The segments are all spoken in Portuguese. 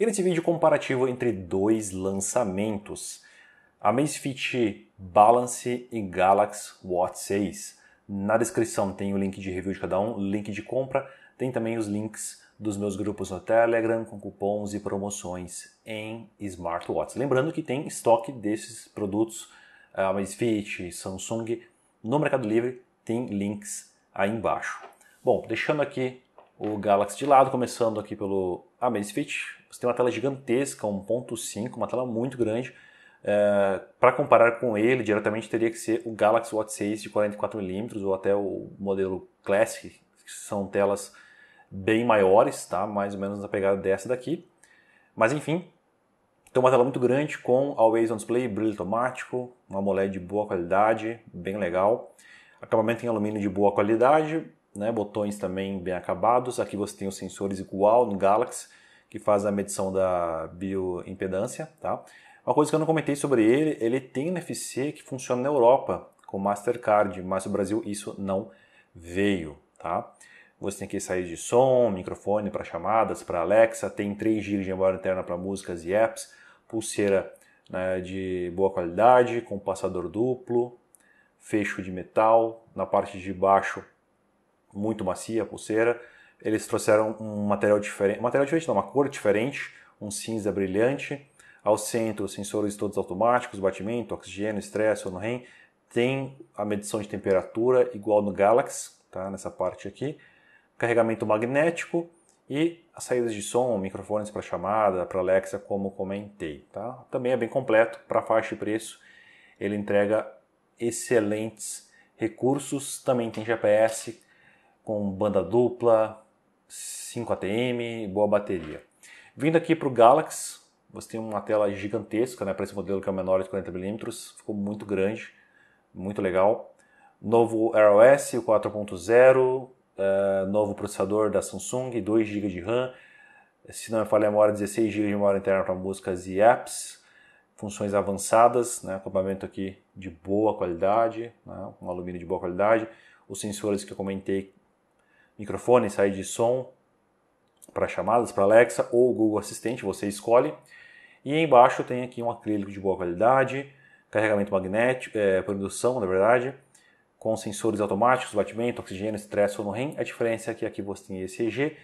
E nesse vídeo comparativo entre dois lançamentos, a Amazfit Balance e Galaxy Watch 6. Na descrição tem o link de review de cada um, link de compra, tem também os links dos meus grupos no Telegram com cupons e promoções em smartwatches. Lembrando que tem estoque desses produtos, a eh, Amazfit, Samsung, no Mercado Livre, tem links aí embaixo. Bom, deixando aqui o Galaxy de lado, começando aqui pelo Amazfit, você tem uma tela gigantesca, 1.5, uma tela muito grande. É, para comparar com ele, diretamente teria que ser o Galaxy Watch 6 de 44mm ou até o modelo Classic, que são telas bem maiores, tá? mais ou menos na pegada dessa daqui. Mas enfim, tem uma tela muito grande com Always On Display, brilho automático, uma AMOLED de boa qualidade, bem legal. Acabamento em alumínio de boa qualidade, né? botões também bem acabados. Aqui você tem os sensores igual no Galaxy, que faz a medição da bioimpedância, tá? Uma coisa que eu não comentei sobre ele, ele tem NFC que funciona na Europa com Mastercard, mas no Brasil isso não veio, tá? Você tem que sair de som, microfone para chamadas, para Alexa, tem 3 GB de memória interna para músicas e apps, pulseira né, de boa qualidade, com passador duplo, fecho de metal, na parte de baixo muito macia a pulseira, eles trouxeram um material diferente, um material diferente não, uma cor diferente, um cinza brilhante. Ao centro, sensores todos automáticos, batimento, oxigênio, estresse, ou no REM. Tem a medição de temperatura igual no Galaxy, tá? nessa parte aqui. Carregamento magnético e as saídas de som, microfones para chamada, para Alexa, como comentei. Tá? Também é bem completo para faixa e preço. Ele entrega excelentes recursos. Também tem GPS com banda dupla, 5 ATM, boa bateria. Vindo aqui para o Galaxy, você tem uma tela gigantesca, né, para esse modelo que é o menor de 40mm, ficou muito grande, muito legal. Novo ROS 4.0, uh, novo processador da Samsung, 2 GB de RAM, se não me falha a memória, 16 GB de memória interna para músicas e apps, funções avançadas, né, acabamento aqui de boa qualidade, né, um alumínio de boa qualidade, os sensores que eu comentei microfone, sair de som para chamadas para Alexa ou Google Assistente, você escolhe. E embaixo tem aqui um acrílico de boa qualidade, carregamento magnético, é, produção, na verdade, com sensores automáticos, batimento, oxigênio, estresse no rem A diferença é que aqui você tem ECG,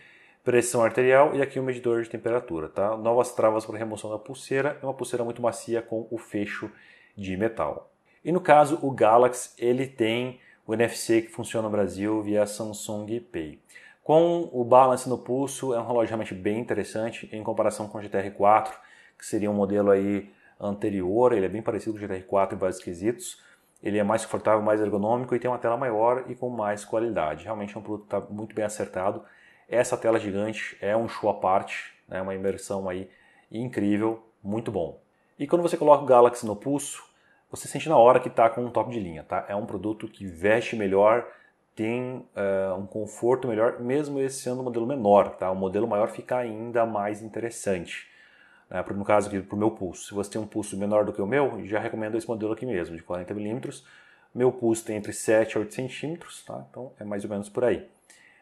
pressão arterial e aqui o um medidor de temperatura, tá? Novas travas para remoção da pulseira, é uma pulseira muito macia com o fecho de metal. E no caso, o Galaxy, ele tem o NFC que funciona no Brasil via Samsung Pay. Com o Balance no pulso, é um relógio realmente bem interessante em comparação com o GTR4, que seria um modelo aí anterior, ele é bem parecido com o GTR4 em vários quesitos. Ele é mais confortável, mais ergonômico e tem uma tela maior e com mais qualidade. Realmente é um produto que está muito bem acertado. Essa tela gigante é um show à parte, é né? uma imersão aí incrível, muito bom. E quando você coloca o Galaxy no pulso, você sente na hora que está com um top de linha, tá? É um produto que veste melhor, tem uh, um conforto melhor, mesmo esse sendo um modelo menor, tá? O modelo maior fica ainda mais interessante. Né? No caso aqui, para o meu pulso. Se você tem um pulso menor do que o meu, já recomendo esse modelo aqui mesmo, de 40 milímetros. Meu pulso tem entre 7 a 8 centímetros, tá? Então é mais ou menos por aí.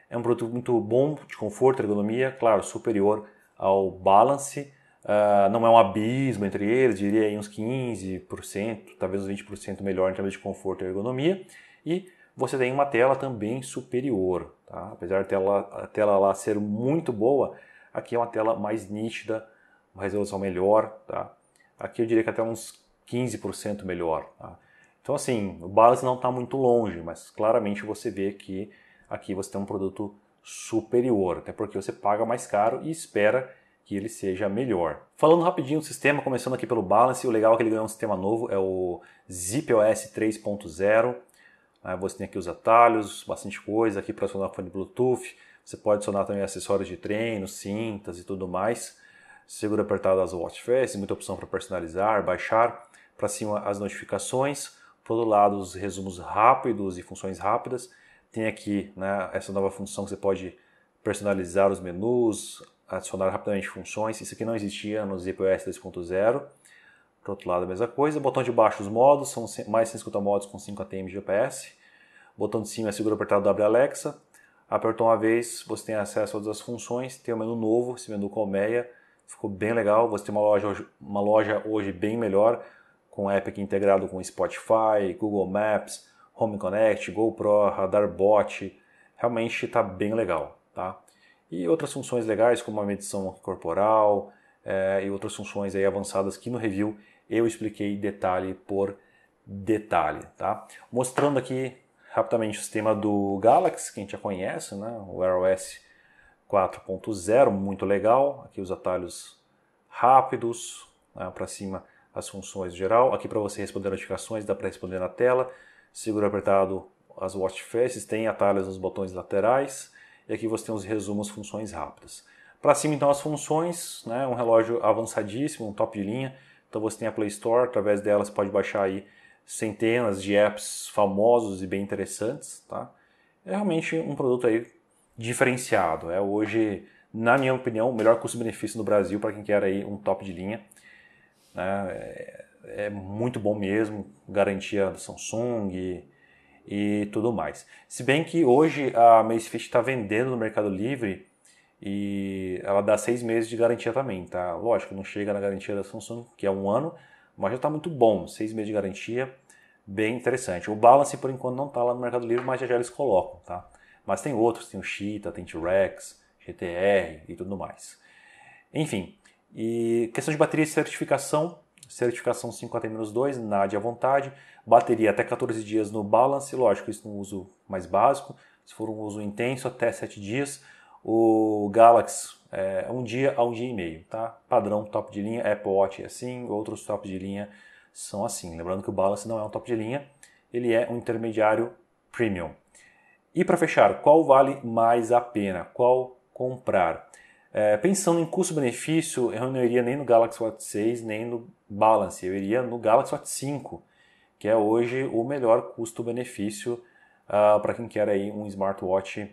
É um produto muito bom de conforto, ergonomia, claro, superior ao Balance, Uh, não é um abismo entre eles, diria aí uns 15%, talvez uns 20% melhor em termos de conforto e ergonomia. E você tem uma tela também superior. Tá? Apesar da tela, a tela lá ser muito boa, aqui é uma tela mais nítida, uma resolução melhor. Tá? Aqui eu diria que até uns 15% melhor. Tá? Então assim, o balance não está muito longe, mas claramente você vê que aqui você tem um produto superior, até porque você paga mais caro e espera que ele seja melhor. Falando rapidinho do sistema, começando aqui pelo Balance, o legal é que ele ganhou um sistema novo, é o ZipOS 3.0. Você tem aqui os atalhos, bastante coisa aqui para acionar o fone Bluetooth. Você pode adicionar também acessórios de treino, cintas e tudo mais. Seguro apertado as faces, muita opção para personalizar, baixar. Para cima as notificações. Por outro lado, os resumos rápidos e funções rápidas. Tem aqui né, essa nova função que você pode personalizar os menus, adicionar rapidamente funções, isso aqui não existia no ZipOS 2.0. Por outro lado, a mesma coisa. Botão de baixo, os modos, são mais 150 modos com 5 ATM GPS. Botão de cima, é segura apertado o W Alexa. Apertou uma vez, você tem acesso a todas as funções. Tem um menu novo, esse menu colmeia. Ficou bem legal. Você tem uma loja hoje, uma loja hoje bem melhor, com app aqui integrado com Spotify, Google Maps, Home Connect, GoPro, Radar Bot. Realmente está bem legal, tá? e outras funções legais como a medição corporal é, e outras funções aí avançadas que no review eu expliquei detalhe por detalhe, tá? Mostrando aqui rapidamente o sistema do Galaxy, que a gente já conhece, né? O iOS OS 4.0, muito legal. Aqui os atalhos rápidos, né? para cima as funções geral. Aqui para você responder notificações, dá para responder na tela. Seguro apertado as watch faces, tem atalhos nos botões laterais e aqui você tem os resumos funções rápidas. Para cima, então, as funções, né, um relógio avançadíssimo, um top de linha. Então você tem a Play Store, através dela você pode baixar aí centenas de apps famosos e bem interessantes, tá? É realmente um produto aí diferenciado. É hoje, na minha opinião, o melhor custo-benefício no Brasil para quem quer aí um top de linha. Né? É, é muito bom mesmo, garantia da Samsung, e tudo mais. Se bem que hoje a Macefit está vendendo no Mercado Livre e ela dá seis meses de garantia também, tá? Lógico, não chega na garantia da Samsung, que é um ano, mas já está muito bom, seis meses de garantia, bem interessante. O Balance, por enquanto, não está lá no Mercado Livre, mas já, já eles colocam, tá? Mas tem outros, tem o Cheetah, tem T-Rex, GTR e tudo mais. Enfim, e questão de bateria e certificação, certificação 5 AT-2, NAD à vontade, bateria até 14 dias no balance, lógico, isso no uso mais básico, se for um uso intenso, até 7 dias. O Galaxy é um dia a um dia e meio, tá? Padrão top de linha, Apple Watch é assim, outros tops de linha são assim. Lembrando que o Balance não é um top de linha, ele é um intermediário premium. E para fechar, qual vale mais a pena? Qual comprar? É, pensando em custo-benefício, eu não iria nem no Galaxy Watch 6, nem no Balance, eu iria no Galaxy Watch 5, que é hoje o melhor custo-benefício uh, ah, para quem quer aí um smartwatch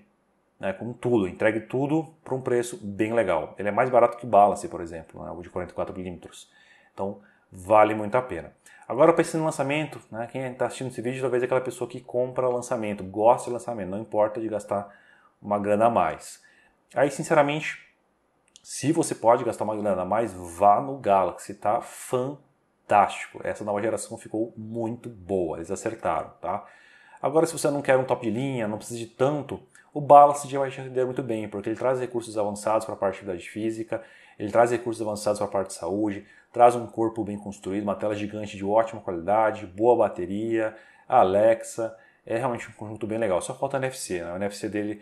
né, com tudo, entregue tudo por um preço bem legal. Ele é mais barato que o Balance, por exemplo, né, o de 44mm. Então, vale muito a pena. Agora, pensando no lançamento, né, quem está assistindo esse vídeo talvez é aquela pessoa que compra lançamento, gosta de lançamento, não importa de gastar uma grana a mais. Aí, sinceramente, se você pode gastar uma grana a mais, vá no Galaxy, tá fantástico. Essa nova geração ficou muito boa, eles acertaram, tá? Agora, se você não quer um top de linha, não precisa de tanto, o Balance já vai te atender muito bem, porque ele traz recursos avançados para a parte de atividade física, ele traz recursos avançados para a parte de saúde, traz um corpo bem construído, uma tela gigante de ótima qualidade, boa bateria, Alexa, é realmente um conjunto bem legal. Só falta NFC, né? O NFC dele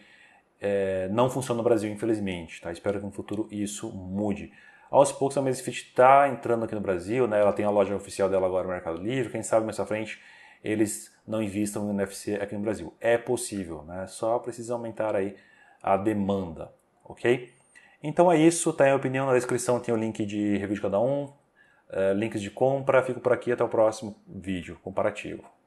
é, não funciona no Brasil, infelizmente. Tá? Espero que no futuro isso mude. Aos poucos a Mesfit está entrando aqui no Brasil, né? ela tem a loja oficial dela agora no Mercado Livre, quem sabe mais à frente eles não investam no NFC aqui no Brasil. É possível, né? só precisa aumentar aí a demanda, ok? Então é isso, tá em opinião, na descrição tem o link de review de cada um, é, links de compra, fico por aqui, até o próximo vídeo comparativo.